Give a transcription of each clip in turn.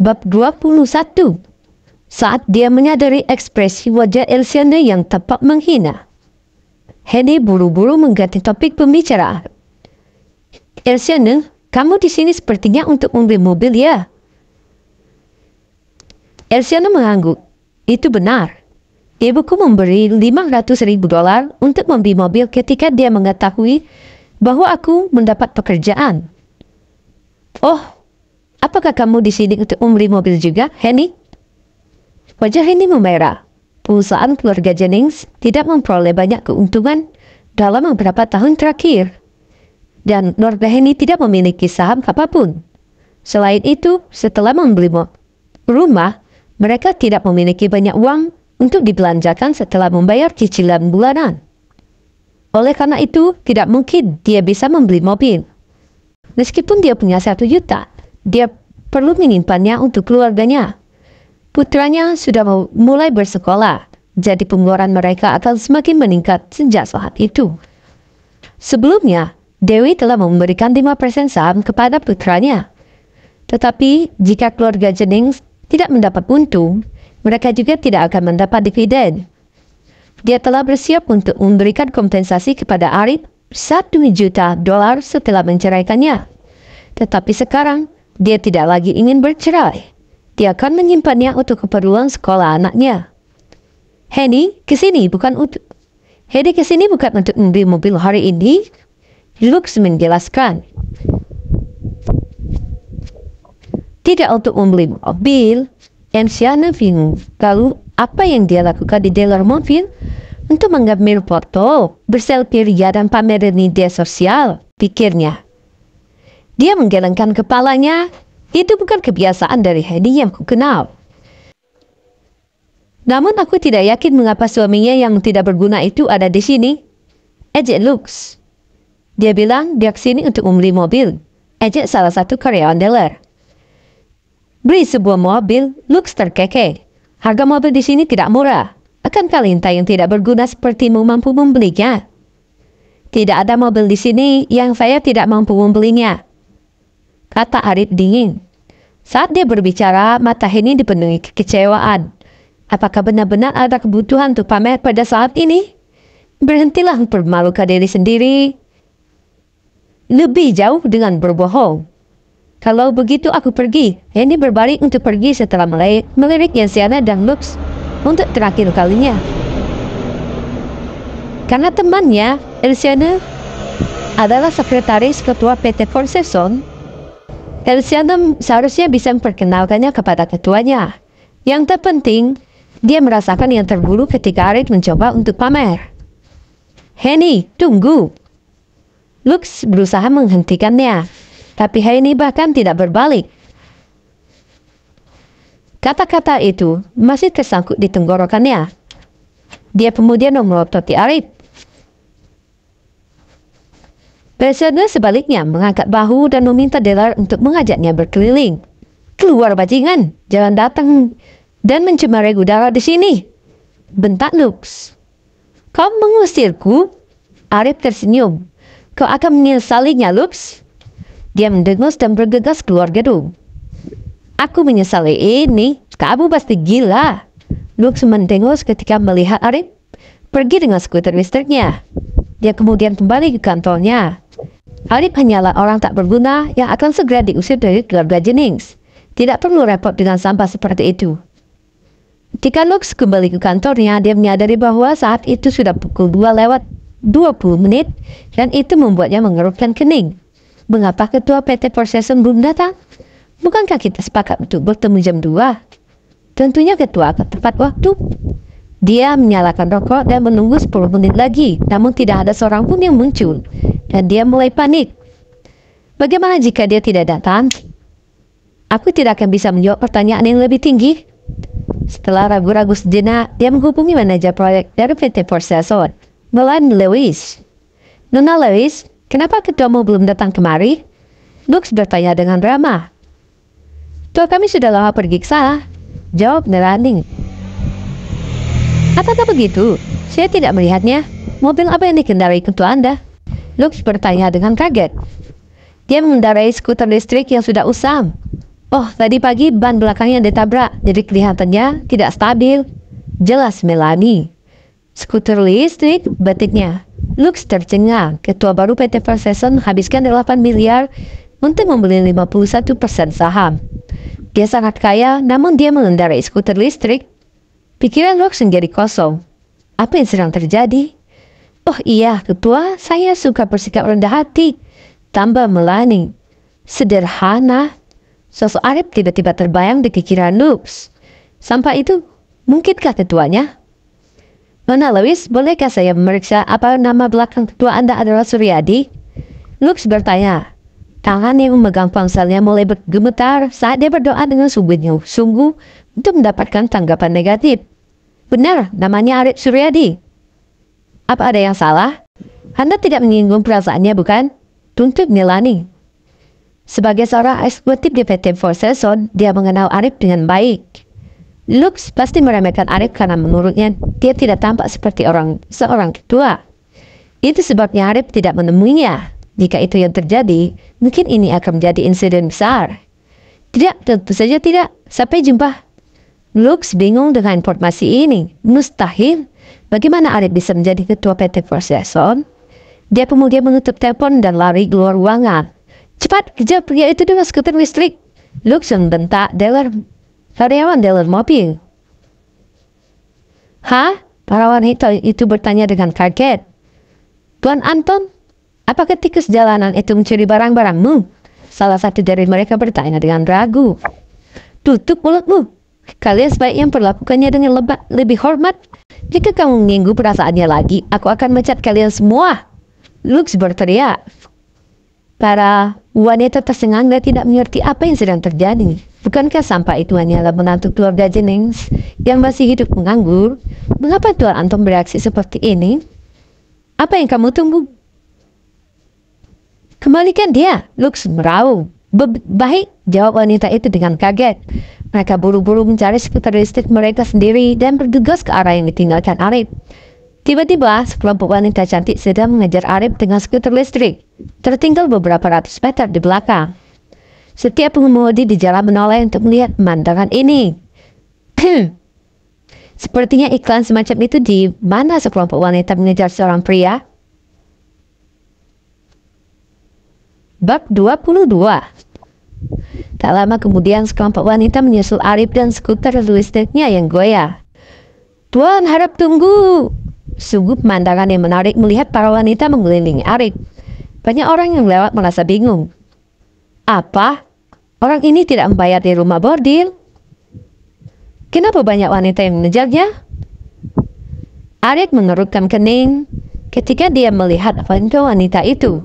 Bab 21 Saat dia menyadari ekspresi wajah Elsiana yang tepat menghina. Henny buru-buru mengganti topik pembicaraan. Elsiana, kamu di sini sepertinya untuk membeli mobil ya? Elsiana mengangguk. Itu benar. Ibuku memberi 500 ribu dolar untuk membeli mobil ketika dia mengetahui bahwa aku mendapat pekerjaan. Oh, Apakah kamu di sini untuk membeli mobil juga, Henny? Wajah Henny memerah. Perusahaan keluarga Jennings tidak memperoleh banyak keuntungan dalam beberapa tahun terakhir. Dan Lord Henny tidak memiliki saham apapun. Selain itu, setelah membeli rumah, mereka tidak memiliki banyak uang untuk dibelanjakan setelah membayar cicilan bulanan. Oleh karena itu, tidak mungkin dia bisa membeli mobil. Meskipun dia punya satu juta, dia perlu menyimpannya untuk keluarganya. Putranya sudah mulai bersekolah, jadi pengeluaran mereka akan semakin meningkat sejak saat itu. Sebelumnya, Dewi telah memberikan 5% saham kepada putranya. Tetapi, jika keluarga Jennings tidak mendapat untung, mereka juga tidak akan mendapat dividen. Dia telah bersiap untuk memberikan kompensasi kepada Arif 1 juta dolar setelah menceraikannya. Tetapi sekarang, dia tidak lagi ingin bercerai. Dia akan menyimpannya untuk keperluan sekolah anaknya. Henny, kesini bukan untuk... Henny kesini bukan untuk membeli mobil hari ini. Lux menjelaskan. Tidak untuk membeli mobil. Ensiana bingung. Kalau apa yang dia lakukan di dealer mobil? Untuk mengambil foto, berselfie ria dan pamer di media sosial, pikirnya. Dia menggelengkan kepalanya. Itu bukan kebiasaan dari Hedi yang kukenal. Namun aku tidak yakin mengapa suaminya yang tidak berguna itu ada di sini. Ejek Lux. Dia bilang dia kesini untuk membeli mobil. Ejek salah satu karyawan dealer. Beli sebuah mobil, Lux terkekeh. Harga mobil di sini tidak murah. Akan kalinta yang tidak berguna sepertimu mampu membelinya. Tidak ada mobil di sini yang saya tidak mampu membelinya kata Arif dingin. Saat dia berbicara, mata Henny dipenuhi kekecewaan. Apakah benar-benar ada kebutuhan untuk pamer pada saat ini? Berhentilah mempermalukan diri sendiri. Lebih jauh dengan berbohong. Kalau begitu aku pergi. Henny berbalik untuk pergi setelah melirik Yansiana dan Lux untuk terakhir kalinya. Karena temannya, Elsiana adalah sekretaris ketua PT Forseson, Elsiana seharusnya bisa memperkenalkannya kepada ketuanya. Yang terpenting, dia merasakan yang terburuk ketika Arid mencoba untuk pamer. Henny, tunggu! Lux berusaha menghentikannya, tapi Henny bahkan tidak berbalik. Kata-kata itu masih tersangkut di tenggorokannya. Dia kemudian memelototi Arid. Besarnya sebaliknya mengangkat bahu dan meminta Delar untuk mengajaknya berkeliling. Keluar bajingan, jangan datang dan mencemari udara di sini. Bentak Lux. Kau mengusirku? Arif tersenyum. Kau akan menyesalinya, Lux. Dia mendengus dan bergegas keluar gedung. Aku menyesali ini. Kamu pasti gila. Lux mendengus ketika melihat Arif pergi dengan skuter listriknya. Dia kemudian kembali ke kantornya. Arif hanyalah orang tak berguna yang akan segera diusir dari keluarga Jennings. Tidak perlu repot dengan sampah seperti itu. Jika Lux kembali ke kantornya, dia menyadari bahwa saat itu sudah pukul 2 lewat 20 menit dan itu membuatnya mengerutkan kening. Mengapa ketua PT Procession belum datang? Bukankah kita sepakat untuk bertemu jam 2? Tentunya ketua akan tepat waktu. Dia menyalakan rokok dan menunggu 10 menit lagi, namun tidak ada seorang pun yang muncul. Dan dia mulai panik. Bagaimana jika dia tidak datang? Aku tidak akan bisa menjawab pertanyaan yang lebih tinggi. Setelah ragu-ragu sejenak, dia menghubungi manajer proyek dari PT Porseson, Melan Lewis. Nona Lewis, kenapa ketuamu belum datang kemari? Lux bertanya dengan ramah. Tua kami sudah lama pergi ke sana, jawab Neraning. Apakah begitu? Saya tidak melihatnya. Mobil apa yang dikendarai ketua Anda? Lux bertanya dengan kaget. Dia mengendarai skuter listrik yang sudah usam. Oh, tadi pagi ban belakangnya ditabrak, jadi kelihatannya tidak stabil. Jelas Melanie. Skuter listrik, batiknya. Lux tercengang, ketua baru PT Perseson habiskan 8 miliar untuk membeli 51% saham. Dia sangat kaya, namun dia mengendarai skuter listrik. Pikiran Lux menjadi kosong. Apa yang sedang terjadi? Oh iya, ketua, saya suka bersikap rendah hati. Tambah Melani. Sederhana. Sosok Arif tiba-tiba terbayang di pikiran Loops. Sampai itu, mungkinkah ketuanya? Nona Lewis, bolehkah saya memeriksa apa nama belakang ketua Anda adalah Suryadi? Lux bertanya. Tangan yang memegang ponselnya mulai bergemetar saat dia berdoa dengan sungguh-sungguh untuk mendapatkan tanggapan negatif. Benar, namanya Arif Suryadi. Apa ada yang salah? Anda tidak menyinggung perasaannya, bukan? Tuntut Nilani. Sebagai seorang eksekutif di PT Forseson, dia mengenal Arif dengan baik. Lux pasti meremehkan Arif karena menurutnya dia tidak tampak seperti orang seorang ketua. Itu sebabnya Arif tidak menemuinya. Jika itu yang terjadi, mungkin ini akan menjadi insiden besar. Tidak, tentu saja tidak. Sampai jumpa. Lux bingung dengan informasi ini. Mustahil. Bagaimana Arif bisa menjadi ketua PT First Jason? Dia kemudian menutup telepon dan lari keluar ruangan. Cepat, kejar pria itu dengan skuter listrik. Lux membentak dealer, karyawan dealer mobil. Hah? Para wanita itu bertanya dengan kaget. Tuan Anton, apakah tikus jalanan itu mencuri barang-barangmu? Salah satu dari mereka bertanya dengan ragu. Tutup mulutmu, Kalian sebaiknya perlakukannya dengan lebat, lebih hormat. Jika kamu mengganggu perasaannya lagi, aku akan mencat kalian semua. Lux berteriak. Para wanita tersengang dan tidak mengerti apa yang sedang terjadi. Bukankah sampah itu hanyalah menantu keluarga Jennings yang masih hidup menganggur? Mengapa Tuan Anton bereaksi seperti ini? Apa yang kamu tunggu? Kembalikan dia, Lux merau. Baik, jawab wanita itu dengan kaget. Mereka buru-buru mencari seputar listrik mereka sendiri dan bergegas ke arah yang ditinggalkan Arif. Tiba-tiba, sekelompok wanita cantik sedang mengejar Arif dengan skuter listrik, tertinggal beberapa ratus meter di belakang. Setiap pengemudi di jalan menoleh untuk melihat pemandangan ini. Sepertinya iklan semacam itu di mana sekelompok wanita mengejar seorang pria Bab 22 Tak lama kemudian sekelompok wanita menyusul Arif dan skuter listriknya yang goyah. Tuan harap tunggu! Sungguh pemandangan yang menarik melihat para wanita mengelilingi Arif. Banyak orang yang lewat merasa bingung. Apa? Orang ini tidak membayar di rumah bordil? Kenapa banyak wanita yang mengejarnya? Arif mengerutkan kening ketika dia melihat wanita-wanita itu.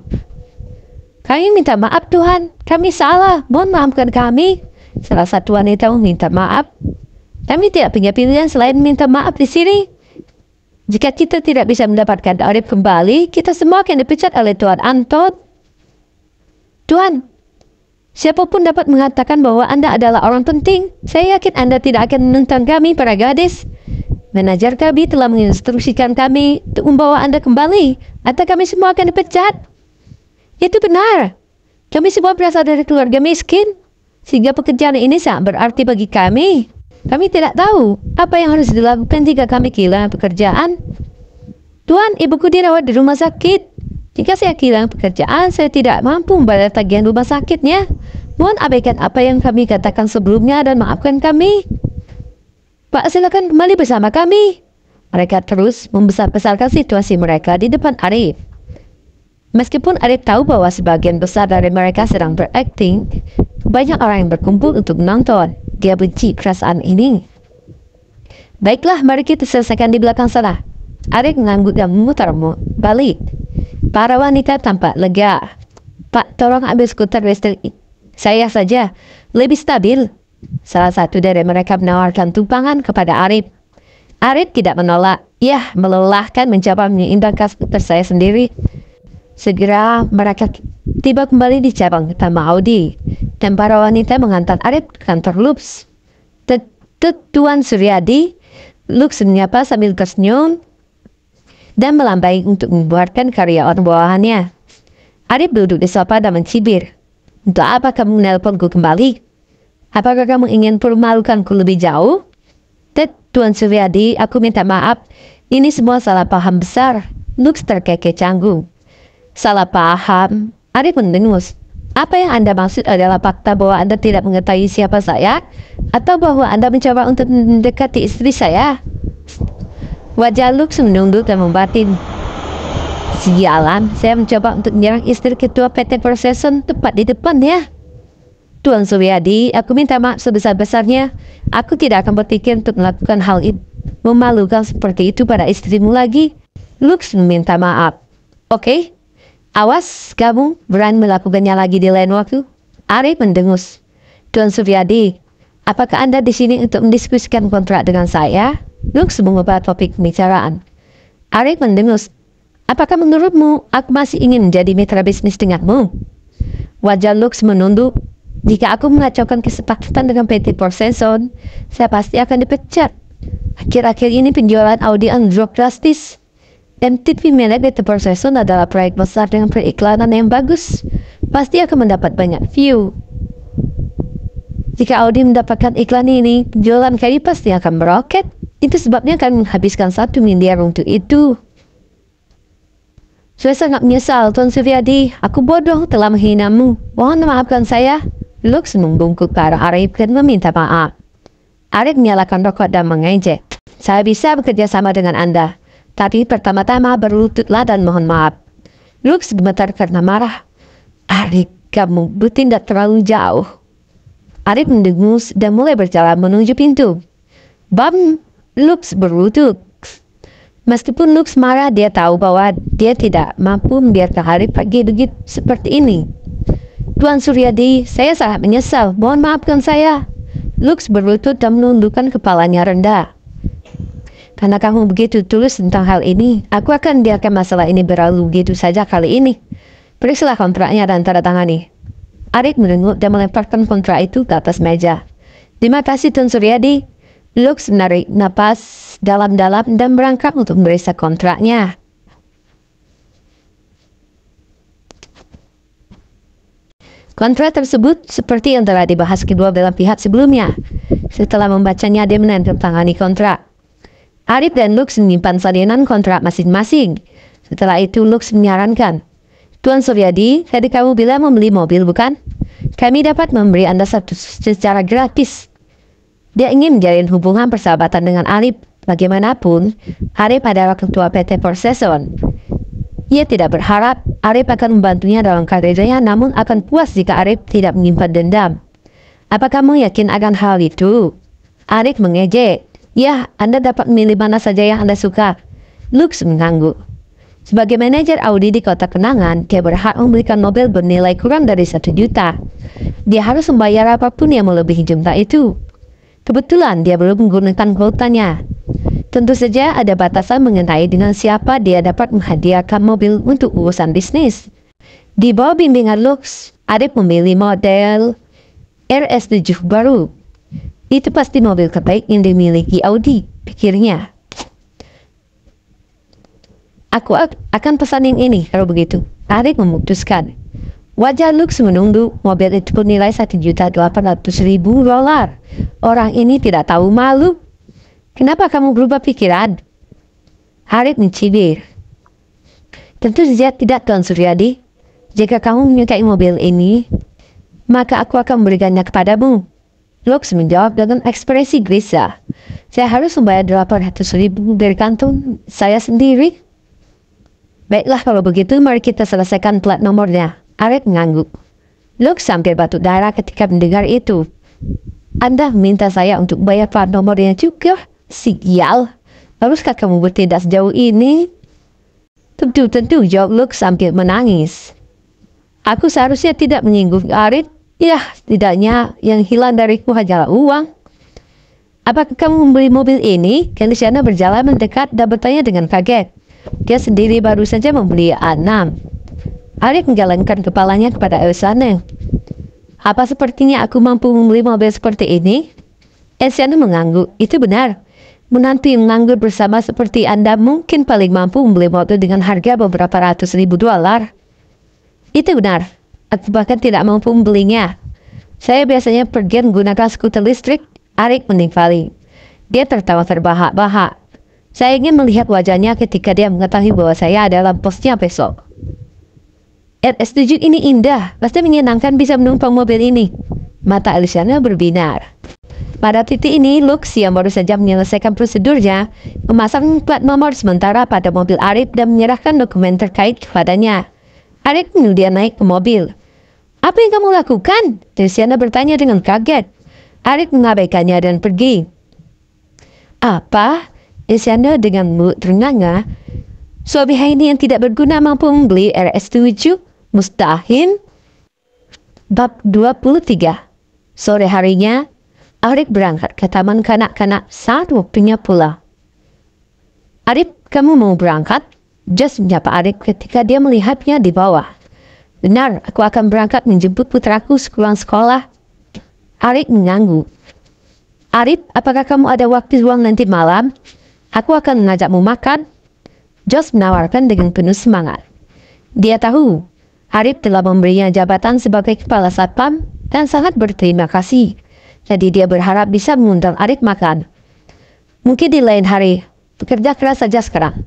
Kami minta maaf Tuhan, kami salah, mohon maafkan kami. Salah satu wanita meminta maaf. Kami tidak punya pilihan selain minta maaf di sini. Jika kita tidak bisa mendapatkan Arif kembali, kita semua akan dipecat oleh Tuhan Anton. Tuhan, Siapapun dapat mengatakan bahwa Anda adalah orang penting. Saya yakin Anda tidak akan menentang kami, para gadis. Manajer kami telah menginstruksikan kami untuk membawa Anda kembali, atau kami semua akan dipecat. Itu benar. Kami semua berasal dari keluarga miskin. Sehingga pekerjaan ini sangat berarti bagi kami. Kami tidak tahu apa yang harus dilakukan jika kami kehilangan pekerjaan. Tuan, ibuku dirawat di rumah sakit. Jika saya kehilangan pekerjaan, saya tidak mampu membayar tagihan rumah sakitnya. Mohon abaikan apa yang kami katakan sebelumnya dan maafkan kami. Pak, silakan kembali bersama kami. Mereka terus membesar-besarkan situasi mereka di depan Arif. Meskipun Arief tahu bahwa sebagian besar dari mereka sedang berakting, banyak orang yang berkumpul untuk nonton. Dia benci perasaan ini. Baiklah, mari kita selesaikan di belakang sana. Arief mengangguk dan memutar balik. Para wanita tampak lega. Pak, tolong ambil skuter listrik saya saja. Lebih stabil. Salah satu dari mereka menawarkan tumpangan kepada Arif. Arif tidak menolak. Yah, melelahkan mencoba indah skuter saya sendiri. Segera mereka tiba kembali di cabang utama Audi. Dan para wanita mengantar Arif ke kantor Lux. Tuan Suryadi, Lux menyapa sambil tersenyum dan melambai untuk karya orang bawahannya. Arif duduk di sofa dan mencibir. Untuk apa kamu menelponku kembali? Apakah kamu ingin permalukanku lebih jauh? Tet, Tuan Suryadi, aku minta maaf. Ini semua salah paham besar. Lux terkekeh canggung. Salah paham. Arif mendengus. Apa yang Anda maksud adalah fakta bahwa Anda tidak mengetahui siapa saya? Atau bahwa Anda mencoba untuk mendekati istri saya? Wajah Lux menunduk dan membatin. Sialan, saya mencoba untuk menyerang istri ketua PT Procession tepat di depan ya. Tuan Suryadi, aku minta maaf sebesar-besarnya. Aku tidak akan berpikir untuk melakukan hal itu. Memalukan seperti itu pada istrimu lagi. Lux meminta maaf. Oke, okay, Awas kamu berani melakukannya lagi di lain waktu. Ari mendengus. Tuan Suryadi, apakah Anda di sini untuk mendiskusikan kontrak dengan saya? Lux mengubah topik pembicaraan. Ari mendengus. Apakah menurutmu aku masih ingin menjadi mitra bisnis denganmu? Wajah Lux menunduk. Jika aku mengacaukan kesepakatan dengan PT Porsenson, saya pasti akan dipecat. Akhir-akhir ini penjualan Audi drop drastis. MTV Melek di Tebor adalah proyek besar dengan periklanan yang bagus. Pasti akan mendapat banyak view. Jika Audi mendapatkan iklan ini, penjualan kali pasti akan meroket. Itu sebabnya kami menghabiskan satu miliar untuk itu. Saya sangat menyesal, Tuan Suryadi. Aku bodoh telah menghinamu. Mohon maafkan saya. Lux membungkuk ke arah Arif dan meminta maaf. Arif menyalakan rokok dan mengejek. Saya bisa bekerja sama dengan Anda. Tapi pertama-tama berlututlah dan mohon maaf. Luke sebentar karena marah. Arik, kamu bertindak terlalu jauh. Arik mendengus dan mulai berjalan menuju pintu. Bam, Lux berlutut. Meskipun Lux marah, dia tahu bahwa dia tidak mampu membiarkan hari pergi begitu seperti ini. Tuan Suryadi, saya sangat menyesal. Mohon maafkan saya. Lux berlutut dan menundukkan kepalanya rendah. Karena kamu begitu tulus tentang hal ini, aku akan biarkan masalah ini berlalu begitu saja kali ini. Periksalah kontraknya dan tanda tangani. Arik merenggut dan melemparkan kontrak itu ke atas meja. Terima kasih Tun Suryadi. Lux menarik napas dalam-dalam dan berangkat untuk meriksa kontraknya. Kontrak tersebut seperti yang telah dibahas kedua dalam pihak sebelumnya. Setelah membacanya, dia menandatangani kontrak. Arif dan Lux menyimpan salinan kontrak masing-masing. Setelah itu Lux menyarankan, Tuan Suryadi, tadi kamu bilang membeli mobil bukan? Kami dapat memberi Anda satu secara gratis. Dia ingin menjalin hubungan persahabatan dengan Arif. Bagaimanapun, Arif adalah ketua PT Perseson. Ia tidak berharap Arif akan membantunya dalam karirnya namun akan puas jika Arif tidak menyimpan dendam. Apa kamu yakin akan hal itu? Arif mengejek. Ya, Anda dapat memilih mana saja yang Anda suka. Lux mengangguk. Sebagai manajer Audi di kota kenangan, dia berhak memberikan mobil bernilai kurang dari satu juta. Dia harus membayar apapun yang melebihi jumlah itu. Kebetulan dia belum menggunakan kuotanya. Tentu saja ada batasan mengenai dengan siapa dia dapat menghadiahkan mobil untuk urusan bisnis. Di bawah bimbingan Lux, Arif memilih model RS7 baru itu pasti mobil terbaik yang dimiliki Audi, pikirnya. Aku akan pesan yang ini kalau begitu. Arik memutuskan. Wajah Lux menunggu mobil itu bernilai 1 juta 800 ribu dolar. Orang ini tidak tahu malu. Kenapa kamu berubah pikiran? Harit mencibir. Tentu saja tidak Tuan Suryadi. Jika kamu menyukai mobil ini, maka aku akan memberikannya kepadamu. Lux menjawab dengan ekspresi gelisah. Saya harus membayar 800 ribu dari kantong saya sendiri. Baiklah kalau begitu mari kita selesaikan plat nomornya. Arek mengangguk. Lux sampai batuk darah ketika mendengar itu. Anda minta saya untuk bayar plat nomornya juga? Sial. Haruskah kamu bertindak sejauh ini? Tentu-tentu jawab Lux sambil menangis. Aku seharusnya tidak menyinggung Arit Ya, setidaknya yang hilang dariku hanyalah uang. Apakah kamu membeli mobil ini? Kenisiana berjalan mendekat dan bertanya dengan kaget. Dia sendiri baru saja membeli A6. Arif menggalengkan kepalanya kepada Elsana. Apa sepertinya aku mampu membeli mobil seperti ini? Elsiana mengangguk. Itu benar. Menanti menganggur bersama seperti Anda mungkin paling mampu membeli mobil dengan harga beberapa ratus ribu dolar. Itu benar atau bahkan tidak mampu membelinya. Saya biasanya pergi menggunakan skuter listrik, Arik menimpali. Dia tertawa terbahak-bahak. Saya ingin melihat wajahnya ketika dia mengetahui bahwa saya adalah posnya besok. RS7 ini indah, pasti menyenangkan bisa menumpang mobil ini. Mata Alisiana berbinar. Pada titik ini, Lux yang baru saja menyelesaikan prosedurnya, memasang plat nomor sementara pada mobil Arif dan menyerahkan dokumen terkait kepadanya. Arik dia naik ke mobil. Apa yang kamu lakukan? Tristiana bertanya dengan kaget. Arik mengabaikannya dan pergi. Apa? Isyana dengan mulut terengah Suami Haini yang tidak berguna mampu membeli RS7? Mustahil? Bab 23 Sore harinya, Arik berangkat ke taman kanak-kanak saat waktunya pula. Arif, kamu mau berangkat? Jess menyapa Arik ketika dia melihatnya di bawah. Benar, aku akan berangkat menjemput putraku sekolah sekolah. Arik mengganggu. Arik, apakah kamu ada waktu luang nanti malam? Aku akan mengajakmu makan. Josh menawarkan dengan penuh semangat. Dia tahu, Arif telah memberinya jabatan sebagai kepala satpam dan sangat berterima kasih. Jadi dia berharap bisa mengundang Arik makan. Mungkin di lain hari, Bekerja keras saja sekarang.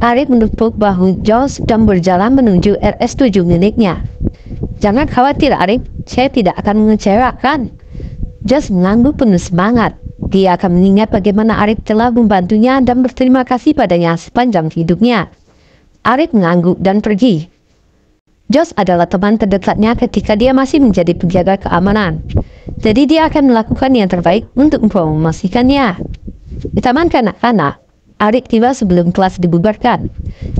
Arif menepuk bahu Jos dan berjalan menuju RS7 miliknya. Jangan khawatir Arif, saya tidak akan mengecewakan. Jos mengangguk penuh semangat. Dia akan mengingat bagaimana Arif telah membantunya dan berterima kasih padanya sepanjang hidupnya. Arif mengangguk dan pergi. Jos adalah teman terdekatnya ketika dia masih menjadi penjaga keamanan. Jadi dia akan melakukan yang terbaik untuk memastikannya. Di taman kanak-kanak, Arik tiba sebelum kelas dibubarkan,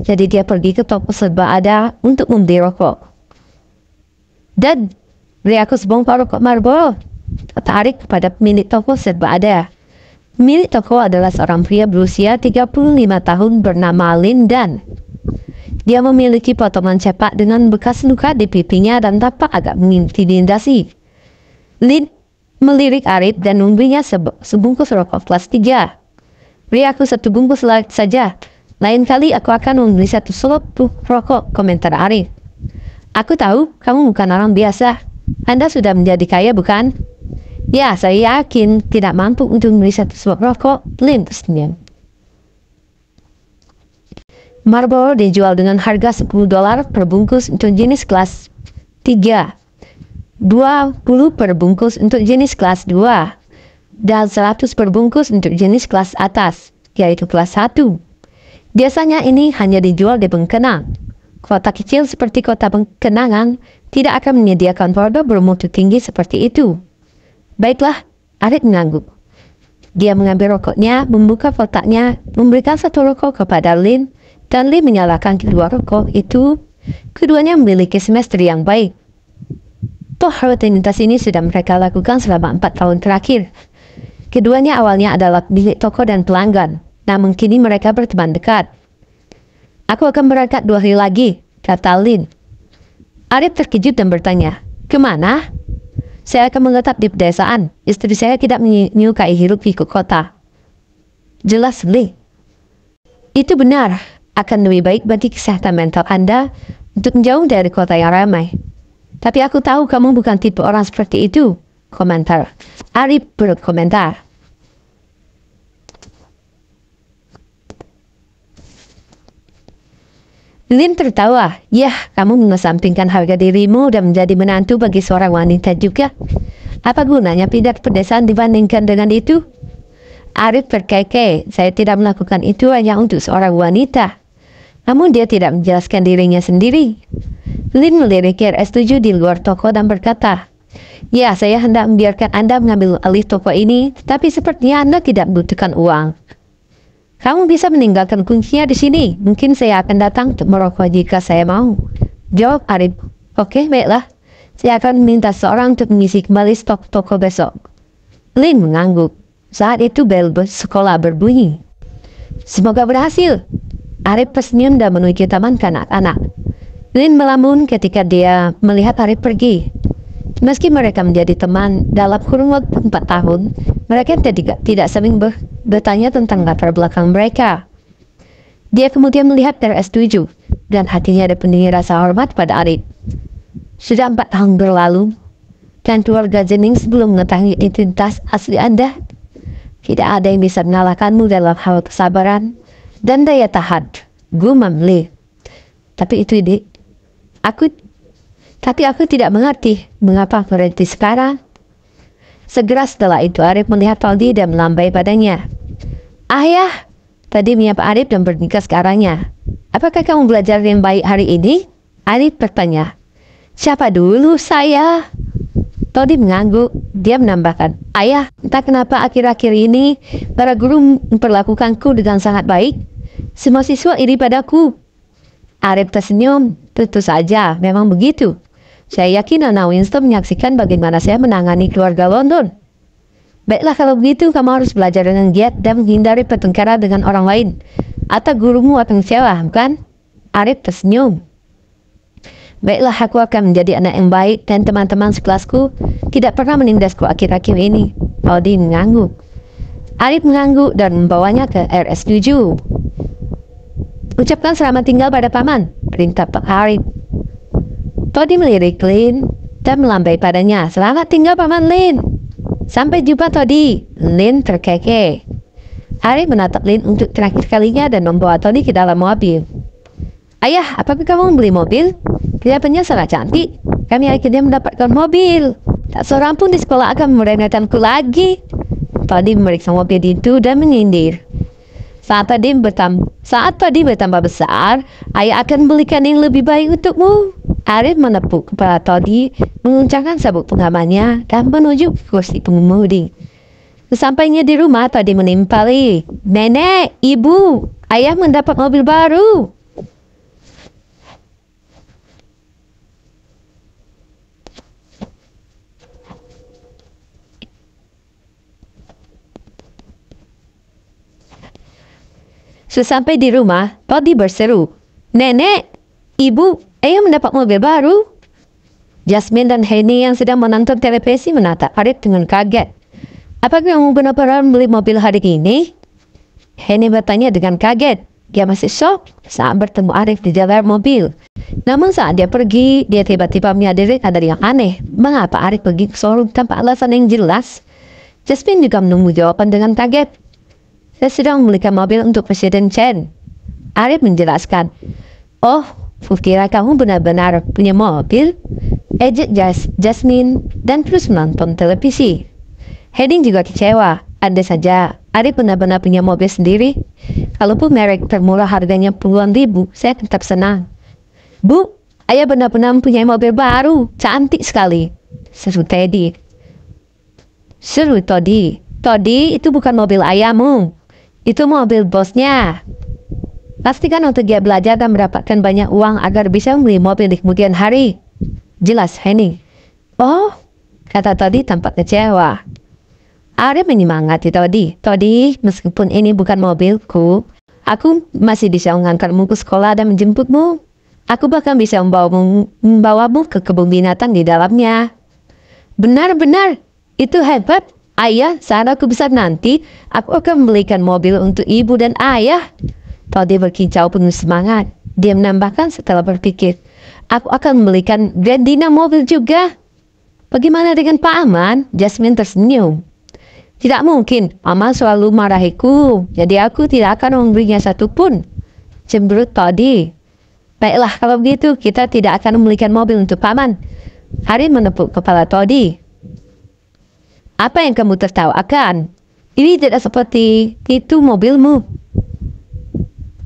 jadi dia pergi ke toko serba ada untuk membeli rokok. Dan beri aku sebongkar rokok Marlboro, kata Arik kepada pemilik toko serba ada. Milik toko adalah seorang pria berusia 35 tahun bernama Lin dan Dia memiliki potongan cepat dengan bekas luka di pipinya dan tampak agak mengintimidasi. Lin melirik Arik dan memberinya sebungkus rokok kelas 3. Beri aku satu bungkus saja. Lain kali aku akan membeli satu selop rokok, komentar Arif. Aku tahu kamu bukan orang biasa. Anda sudah menjadi kaya bukan? Ya, saya yakin tidak mampu untuk membeli satu selop rokok, Lin tersenyum. Marlboro dijual dengan harga 10 dolar per bungkus untuk jenis kelas 3, 20 per bungkus untuk jenis kelas 2, dan 100 perbungkus untuk jenis kelas atas, yaitu kelas 1. Biasanya ini hanya dijual di Bengkenang. Kota kecil seperti kota Bengkenangan tidak akan menyediakan produk bermutu tinggi seperti itu. Baiklah, Arik mengangguk. Dia mengambil rokoknya, membuka kotaknya, memberikan satu rokok kepada Lin, dan Lin menyalakan kedua rokok itu. Keduanya memiliki semester yang baik. Toh rutinitas ini sudah mereka lakukan selama empat tahun terakhir, Keduanya awalnya adalah bilik toko dan pelanggan, namun kini mereka berteman dekat. Aku akan berangkat dua hari lagi, kata Lin. Arif terkejut dan bertanya, kemana? Saya akan menetap di pedesaan. Istri saya tidak menyukai hirup pikuk kota. Jelas, Lin. Itu benar. Akan lebih baik bagi kesehatan mental Anda untuk menjauh dari kota yang ramai. Tapi aku tahu kamu bukan tipe orang seperti itu komentar. Ari berkomentar. Lin tertawa. Yah, kamu mengesampingkan harga dirimu dan menjadi menantu bagi seorang wanita juga. Apa gunanya pidat pedesaan dibandingkan dengan itu? Arif berkeke, saya tidak melakukan itu hanya untuk seorang wanita. Namun dia tidak menjelaskan dirinya sendiri. Lin melirik RS7 di luar toko dan berkata, Ya, saya hendak membiarkan Anda mengambil alih toko ini, tetapi sepertinya Anda tidak membutuhkan uang. Kamu bisa meninggalkan kuncinya di sini. Mungkin saya akan datang untuk merokok jika saya mau. Jawab Arif. Oke, baiklah. Saya akan minta seorang untuk mengisi kembali stok toko besok. Lin mengangguk. Saat itu bel sekolah berbunyi. Semoga berhasil. Arif tersenyum dan menuju taman kanak kanak Lin melamun ketika dia melihat Arif pergi. Meski mereka menjadi teman dalam kurun waktu empat tahun, mereka tidak, tidak sering ber, bertanya tentang latar belakang mereka. Dia kemudian melihat TRS 7 dan hatinya ada pendingin rasa hormat pada Arit. Sudah empat tahun berlalu, dan keluarga Jennings belum mengetahui identitas asli Anda. Tidak ada yang bisa menyalahkanmu dalam hal kesabaran dan daya tahan. Gumam Lee. Tapi itu ide. Aku tapi aku tidak mengerti mengapa berhenti sekarang. Segera setelah itu Arif melihat Faldi dan melambai padanya. Ayah, ya, tadi menyapa Arif dan bernikah sekarangnya. Apakah kamu belajar yang baik hari ini? Arif bertanya. Siapa dulu saya? Todi mengangguk. Dia menambahkan, Ayah, entah kenapa akhir-akhir ini para guru memperlakukanku dengan sangat baik. Semua siswa iri padaku. Arif tersenyum. Tentu saja, memang begitu. Saya yakin Nana Winston menyaksikan bagaimana saya menangani keluarga London. Baiklah kalau begitu kamu harus belajar dengan giat dan menghindari pertengkaran dengan orang lain. Atau gurumu akan kecewa, bukan? Arif tersenyum. Baiklah aku akan menjadi anak yang baik dan teman-teman sekelasku tidak pernah menindasku akhir-akhir ini. Audi mengangguk. Arif mengangguk dan membawanya ke RS7. Ucapkan selamat tinggal pada paman, perintah Pak Arif. Todi melirik Lin dan melambai padanya. Selamat tinggal Paman Lin. Sampai jumpa Todi. Lin terkekeh. Harry menatap Lin untuk terakhir kalinya dan membawa Todi ke dalam mobil. Ayah, apakah kamu membeli mobil? Kelihatannya sangat cantik. Kami akhirnya mendapatkan mobil. Tak seorang pun di sekolah akan meremehkanku lagi. Todi memeriksa mobil itu dan menyindir. Saat Todi bertambah, saat Todi bertambah besar, ayah akan belikan yang lebih baik untukmu. Arif menepuk kepala Todi, menguncangkan sabuk pengamannya, dan menuju kursi pengemudi. Sesampainya di rumah, Todi menimpali, Nenek, Ibu, Ayah mendapat mobil baru. Sesampai di rumah, Todi berseru, Nenek, Ibu, Ayo mendapat mobil baru. Jasmine dan Henny yang sedang menonton televisi menatap Harith dengan kaget. Apa kamu benar-benar beli mobil hari ini? Henny bertanya dengan kaget. Dia masih shock saat bertemu Arif di dalam mobil. Namun saat dia pergi, dia tiba-tiba menyadari ada yang aneh. Mengapa Arif pergi ke showroom tanpa alasan yang jelas? Jasmine juga menunggu jawaban dengan kaget. Saya sedang membelikan mobil untuk Presiden Chen. Arif menjelaskan, Oh, Fukira kamu benar-benar punya mobil? Ejek Jas Jasmine dan terus menonton televisi. Heading juga kecewa. ada saja Ari benar-benar punya mobil sendiri. Kalaupun merek termurah harganya puluhan ribu, saya tetap senang. Bu, ayah benar-benar punya mobil baru. Cantik sekali. Seru Teddy. Seru Todi. Todi itu bukan mobil ayahmu. Itu mobil bosnya. Pastikan untuk dia belajar dan mendapatkan banyak uang agar bisa membeli mobil di kemudian hari. Jelas Henning. Oh, kata Todi tampak kecewa. Arya menyemangati Todi. Todi, meskipun ini bukan mobilku, aku masih bisa mengangkatmu ke sekolah dan menjemputmu. Aku bahkan bisa membawamu, membawamu ke kebun binatang di dalamnya. Benar-benar, itu hebat. Ayah, saat aku besar nanti, aku akan membelikan mobil untuk ibu dan ayah. Toddy berkicau penuh semangat. Dia menambahkan setelah berpikir, aku akan membelikan Grandina mobil juga. Bagaimana dengan Pak Aman? Jasmine tersenyum. Tidak mungkin, Mama selalu marahiku, jadi aku tidak akan memberinya satu pun. Cemberut Toddy. Baiklah, kalau begitu kita tidak akan membelikan mobil untuk Paman. Hari menepuk kepala Toddy. Apa yang kamu tertawakan? Ini tidak seperti itu mobilmu.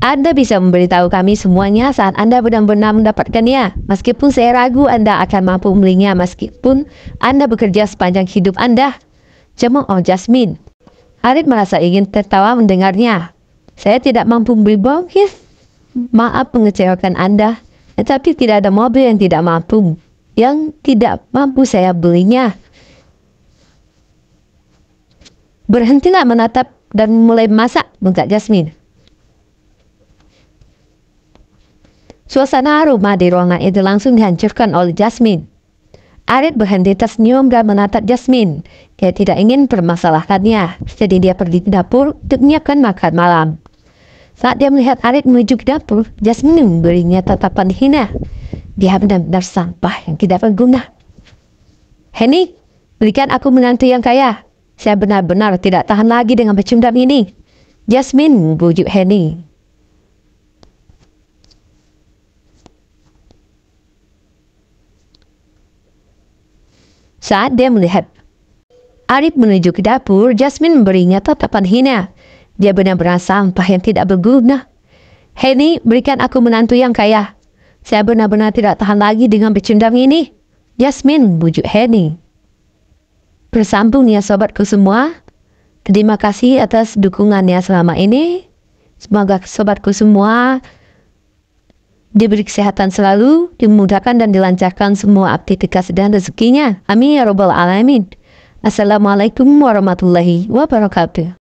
Anda bisa memberitahu kami semuanya saat Anda benar-benar mendapatkannya. Meskipun saya ragu Anda akan mampu membelinya meskipun Anda bekerja sepanjang hidup Anda. Jemung Oh Jasmine. Arif merasa ingin tertawa mendengarnya. Saya tidak mampu membeli bom, Maaf mengecewakan Anda, tetapi tidak ada mobil yang tidak mampu. Yang tidak mampu saya belinya. Berhentilah menatap dan mulai masak, bengkak Jasmine. Suasana rumah di ruangan itu langsung dihancurkan oleh Jasmine. Arit berhenti tersenyum dan menatap Jasmine. Dia tidak ingin permasalahkannya, jadi dia pergi ke dapur untuk menyiapkan makan malam. Saat dia melihat Arit menuju ke dapur, Jasmine memberinya tatapan hina. Dia benar-benar sampah yang tidak berguna. Henny, berikan aku menantu yang kaya. Saya benar-benar tidak tahan lagi dengan pecundang ini. Jasmine bujuk Henny. Saat dia melihat Arif menuju ke dapur, Jasmine memberinya tatapan hina. Dia benar-benar sampah yang tidak berguna. Henny, berikan aku menantu yang kaya. Saya benar-benar tidak tahan lagi dengan bercundang ini. Jasmine bujuk Henny. Bersambung ya sobatku semua. Terima kasih atas dukungannya selama ini. Semoga sobatku semua diberi kesehatan selalu, dimudahkan dan dilancarkan semua aktivitas dan rezekinya. Amin ya robbal alamin. Assalamualaikum warahmatullahi wabarakatuh.